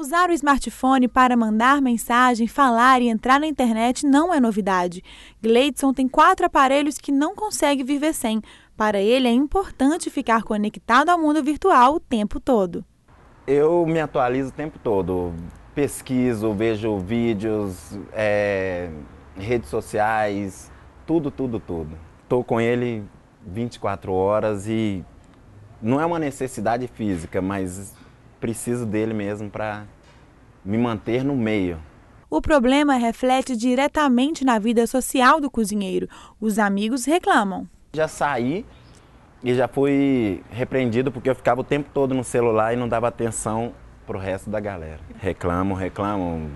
Usar o smartphone para mandar mensagem, falar e entrar na internet não é novidade. Gleidson tem quatro aparelhos que não consegue viver sem. Para ele é importante ficar conectado ao mundo virtual o tempo todo. Eu me atualizo o tempo todo. Pesquiso, vejo vídeos, é, redes sociais, tudo, tudo, tudo. Estou com ele 24 horas e não é uma necessidade física, mas preciso dele mesmo para me manter no meio. O problema reflete diretamente na vida social do cozinheiro. Os amigos reclamam. Já saí e já fui repreendido porque eu ficava o tempo todo no celular e não dava atenção pro resto da galera. Reclamam, reclamam,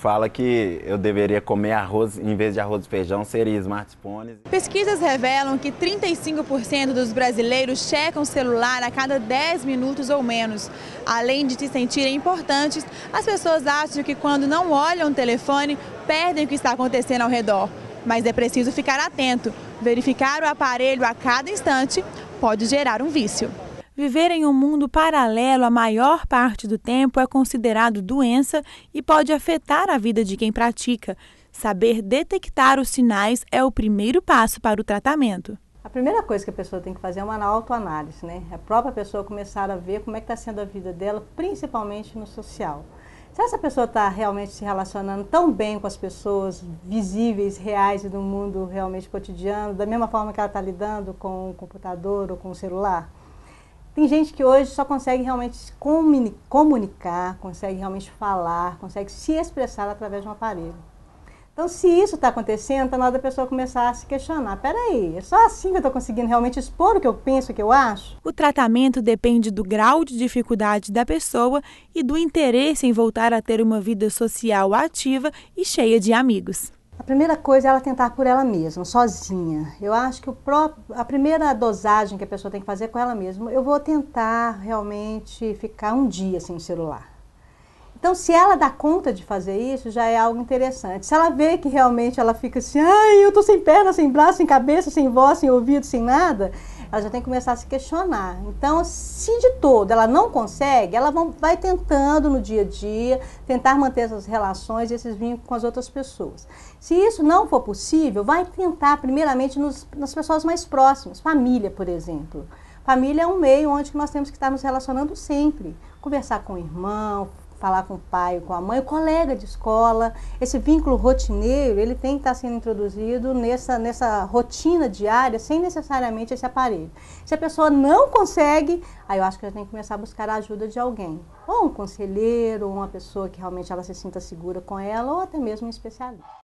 fala que eu deveria comer arroz em vez de arroz e feijão, seria smartphones. Pesquisas revelam que 35% dos brasileiros checam o celular a cada 10 minutos ou menos. Além de se sentirem importantes, as pessoas acham que quando não olham o telefone, perdem o que está acontecendo ao redor. Mas é preciso ficar atento. Verificar o aparelho a cada instante pode gerar um vício. Viver em um mundo paralelo a maior parte do tempo é considerado doença e pode afetar a vida de quem pratica. Saber detectar os sinais é o primeiro passo para o tratamento. A primeira coisa que a pessoa tem que fazer é uma autoanálise, né? É a própria pessoa começar a ver como é que está sendo a vida dela, principalmente no social. Se essa pessoa está realmente se relacionando tão bem com as pessoas visíveis, reais e do mundo realmente cotidiano, da mesma forma que ela está lidando com o computador ou com o celular, tem gente que hoje só consegue realmente se comunicar, consegue realmente falar, consegue se expressar através de um aparelho. Então, se isso está acontecendo, está na hora da pessoa começar a se questionar. Peraí, é só assim que eu estou conseguindo realmente expor o que eu penso, o que eu acho? O tratamento depende do grau de dificuldade da pessoa e do interesse em voltar a ter uma vida social ativa e cheia de amigos. A primeira coisa é ela tentar por ela mesma, sozinha. Eu acho que o próprio, a primeira dosagem que a pessoa tem que fazer é com ela mesma. Eu vou tentar realmente ficar um dia sem o celular. Então, se ela dá conta de fazer isso, já é algo interessante. Se ela vê que realmente ela fica assim, ai, eu tô sem perna, sem braço, sem cabeça, sem voz, sem ouvido, sem nada, ela já tem que começar a se questionar. Então, se de todo ela não consegue, ela vai tentando no dia a dia, tentar manter essas relações e esses vínculos com as outras pessoas. Se isso não for possível, vai tentar primeiramente nos, nas pessoas mais próximas, família, por exemplo. Família é um meio onde nós temos que estar nos relacionando sempre. Conversar com o irmão, falar com o pai, com a mãe, o colega de escola. Esse vínculo rotineiro, ele tem que estar tá sendo introduzido nessa, nessa rotina diária, sem necessariamente esse aparelho. Se a pessoa não consegue, aí eu acho que ela tem que começar a buscar a ajuda de alguém. Ou um conselheiro, ou uma pessoa que realmente ela se sinta segura com ela, ou até mesmo um especialista.